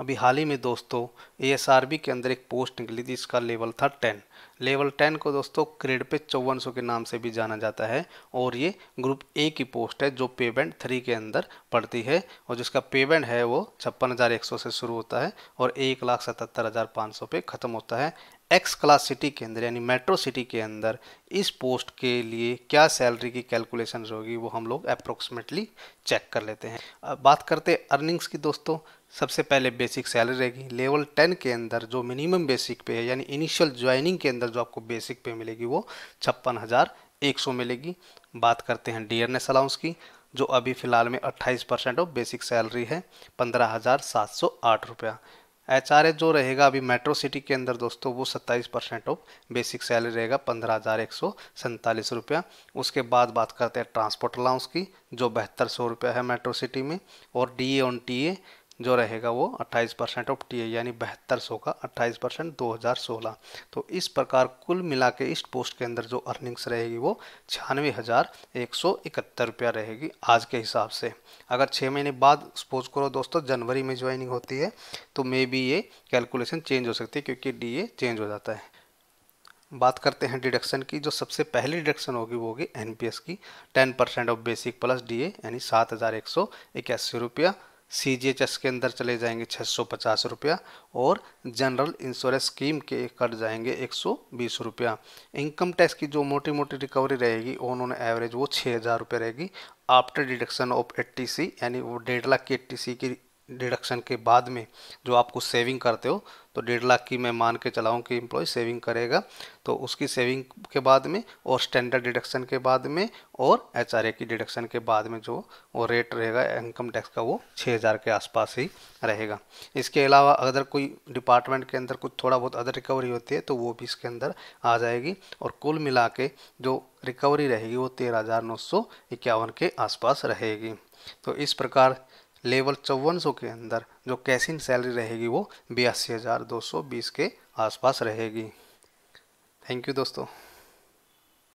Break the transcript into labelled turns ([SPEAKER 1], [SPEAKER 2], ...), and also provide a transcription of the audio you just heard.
[SPEAKER 1] अभी हाल ही में दोस्तों ए के अंदर एक पोस्ट निकली थी इसका लेवल था टेन लेवल टेन को दोस्तों क्रेड पे चौवन के नाम से भी जाना जाता है और ये ग्रुप ए की पोस्ट है जो पेमेंट थ्री के अंदर पड़ती है और जिसका पेमेंट है वो छप्पन हज़ार एक सौ से शुरू होता है और एक लाख सतहत्तर हज़ार पाँच सौ पे ख़त्म होता है एक्स क्लास सिटी के अंदर यानी मेट्रो सिटी के अंदर इस पोस्ट के लिए क्या सैलरी की कैलकुलेशन होगी वो हम लोग अप्रोक्सीमेटली चेक कर लेते हैं बात करते हैं अर्निंग्स की दोस्तों सबसे पहले बेसिक सैलरी रहेगी लेवल टेन के अंदर जो मिनिमम बेसिक पे है यानी इनिशियल ज्वाइनिंग के अंदर जो आपको बेसिक पे मिलेगी वो छप्पन हज़ार एक सौ मिलेगी बात करते हैं डी एन एस अलाउंस की जो अभी फ़िलहाल में अट्ठाईस परसेंट ऑफ बेसिक सैलरी है पंद्रह हज़ार सात सौ आठ रुपया एच जो रहेगा अभी मेट्रो सिटी के अंदर दोस्तों वो 27 परसेंट ऑफ बेसिक सैलरी रहेगा पंद्रह हज़ार एक सौ सैंतालीस रुपया उसके बाद बात करते हैं ट्रांसपोर्ट अलाउंस की जो बहत्तर सौ रुपया है मेट्रो सिटी में और D A on T A जो रहेगा वो 28 परसेंट ऑफ टी यानी बहत्तर सौ का 28 परसेंट दो तो इस प्रकार कुल मिला के इस पोस्ट के अंदर जो अर्निंग्स रहेगी वो छियानवे हज़ार एक सौ इकहत्तर रुपया रहेगी आज के हिसाब से अगर छः महीने बाद सपोज करो दोस्तों जनवरी में ज्वाइनिंग होती है तो मे बी ये कैलकुलेशन चेंज हो सकती है क्योंकि डी ए चेंज हो जाता है बात करते हैं डिडक्शन की जो सबसे पहली डिडक्शन होगी वो होगी एनपीएस की 10 percent of basic plus DA यानी सात हज़ार एक सौ इक्यासी रुपया सी जी एच एस के अंदर चले जाएंगे छः सौ पचास रुपया और जनरल इंश्योरेंस स्कीम के कट जाएंगे एक सौ बीस रुपया इनकम टैक्स की जो मोटी मोटी रिकवरी रहेगी ऑन एवरेज वो छः हज़ार रुपये रहेगी after deduction of ETC C यानी वो डेढ़ लाख की एटीसी सी की डिडक्शन के बाद में जो आपको सेविंग करते हो तो डेढ़ लाख की मैं मान के चलाऊँ कि एम्प्लॉय सेविंग करेगा तो उसकी सेविंग के बाद में और स्टैंडर्ड डिडक्शन के बाद में और एच की डिडक्शन के बाद में जो वो रेट रहेगा इनकम टैक्स का वो छः हज़ार के आसपास ही रहेगा इसके अलावा अगर कोई डिपार्टमेंट के अंदर कुछ थोड़ा बहुत अदर रिकवरी होती है तो वो भी इसके अंदर आ जाएगी और कुल मिला के जो रिकवरी रहेगी वो तेरह हज़ार नौ सौ इक्यावन के आसपास रहेगी तो इस प्रकार लेवल चौवन के अंदर जो कैश सैलरी रहेगी वो बयासी हज़ार दो सौ बीस के आसपास रहेगी थैंक यू दोस्तों